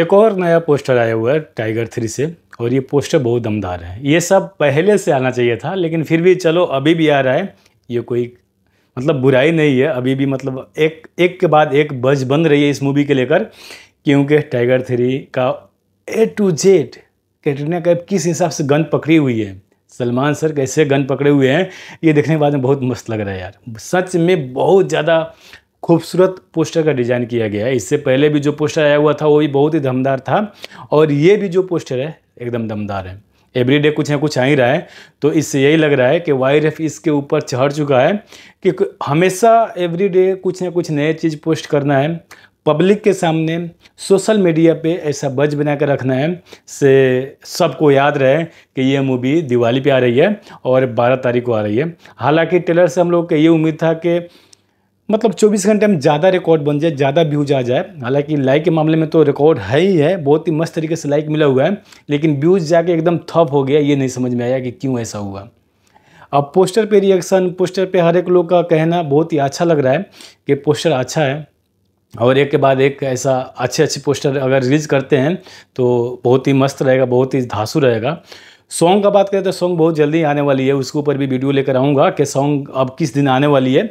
एक और नया पोस्टर आया हुआ है टाइगर थ्री से और ये पोस्टर बहुत दमदार है ये सब पहले से आना चाहिए था लेकिन फिर भी चलो अभी भी आ रहा है ये कोई मतलब बुराई नहीं है अभी भी मतलब एक एक के बाद एक बज बन रही है इस मूवी के लेकर क्योंकि टाइगर थ्री का A to Z Katrina Kaif किस हिसाब से गन पकड़ी हुई है सलमान सर कैसे गन पकड़े हुए हैं ये देखने के बाद में बहुत मस्त लग रहा है यार सच में बहुत ज़्यादा खूबसूरत पोस्टर का डिज़ाइन किया गया है इससे पहले भी जो पोस्टर आया हुआ था वो भी बहुत ही दमदार था और ये भी जो पोस्टर है एकदम दमदार है एवरी डे कुछ ना कुछ आ ही रहा है तो इससे यही लग रहा है कि वाई रेफ इसके ऊपर चढ़ चुका है कि हमेशा एवरी डे कुछ ना कुछ नए चीज़ पोस्ट करना है पब्लिक के सामने सोशल मीडिया पे ऐसा बज बना कर रखना है से सबको याद रहे कि ये मूवी दिवाली पे आ रही है और 12 तारीख को आ रही है हालांकि टेलर से हम लोग को ये उम्मीद था कि मतलब 24 घंटे में ज़्यादा रिकॉर्ड बन जाए ज़्यादा व्यूज आ जाए हालांकि लाइक के मामले में तो रिकॉर्ड है ही है बहुत ही मस्त तरीके से लाइक मिला हुआ है लेकिन व्यूज़ जाके एकदम थप हो गया ये नहीं समझ में आया कि क्यों ऐसा हुआ अब पोस्टर पे रिएक्शन पोस्टर पे हर एक लोग का कहना बहुत ही अच्छा लग रहा है कि पोस्टर अच्छा है और एक के बाद एक ऐसा अच्छे अच्छे पोस्टर अगर रिलीज़ करते हैं तो बहुत ही मस्त रहेगा बहुत ही धासु रहेगा सॉन्ग का बात करें तो सॉन्ग बहुत जल्दी आने वाली है उसके ऊपर भी वीडियो लेकर आऊँगा कि सॉन्ग अब किस दिन आने वाली है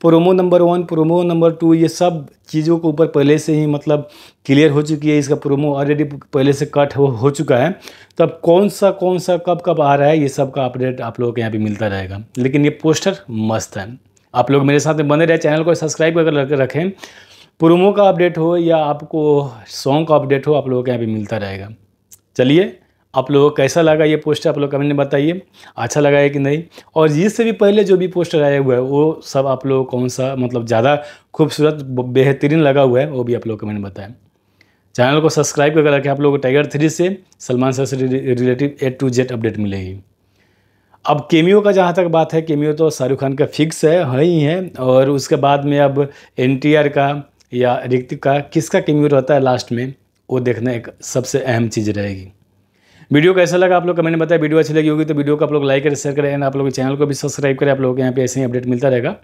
promo number one promo number two ये सब चीज़ों के ऊपर पहले से ही मतलब क्लियर हो चुकी है इसका प्रोमो ऑलरेडी पहले से कट हो, हो चुका है तब तो कौन सा कौन सा कब कब आ रहा है ये सब का अपडेट आप लोगों के यहाँ पर मिलता रहेगा लेकिन ये पोस्टर मस्त है आप लोग मेरे साथ बने रहे चैनल को सब्सक्राइब कर रखें प्रोमो का अपडेट हो या आपको सॉन्ग का अपडेट हो आप लोगों के यहाँ पर मिलता रहेगा चलिए आप लोगों को कैसा लगा ये पोस्टर आप लोग कमेंट में बताइए अच्छा लगा है कि नहीं और इससे भी पहले जो भी पोस्टर आया हुआ है वो सब आप लोगों को कौन सा मतलब ज़्यादा खूबसूरत बेहतरीन लगा हुआ है वो भी आप लोग कमेंट में बताएं चैनल को सब्सक्राइब करके रखें आप लोगों को टाइगर थ्री से सलमान सर से relative A to Z update मिलेगी अब केमियो का जहाँ तक बात है केमियो तो शाहरुख खान का फिक्स है है ही है और उसके बाद में अब एन का या ऋतिक का किसका केमियो रहता है लास्ट में वो देखना एक सबसे अहम चीज़ रहेगी वीडियो कैसा लगा आप लोग कमेंट में बताया वीडियो अच्छी लगी होगी तो वीडियो को आप लोग लाइक करें शेयर करें एंड आप लोग चैनल को भी सब्सक्राइब करें आप लोगों के यहाँ पे ऐसे ही अपडेट मिलता रहेगा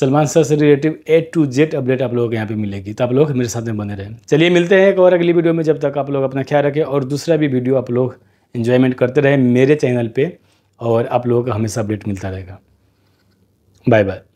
सलमान सर से relative A to Z update आप लोगों के यहाँ पे मिलेगी तो आप लोग मेरे साथ में बने रहें चलिए मिलते हैं एक और अगली वीडियो में जब तक आप लोग अपना ख्याल रखें और दूसरा भी वीडियो आप लोग इन्जॉयमेंट करते रहें मेरे चैनल पर और आप लोगों का हमेशा अपडेट मिलता रहेगा बाय बाय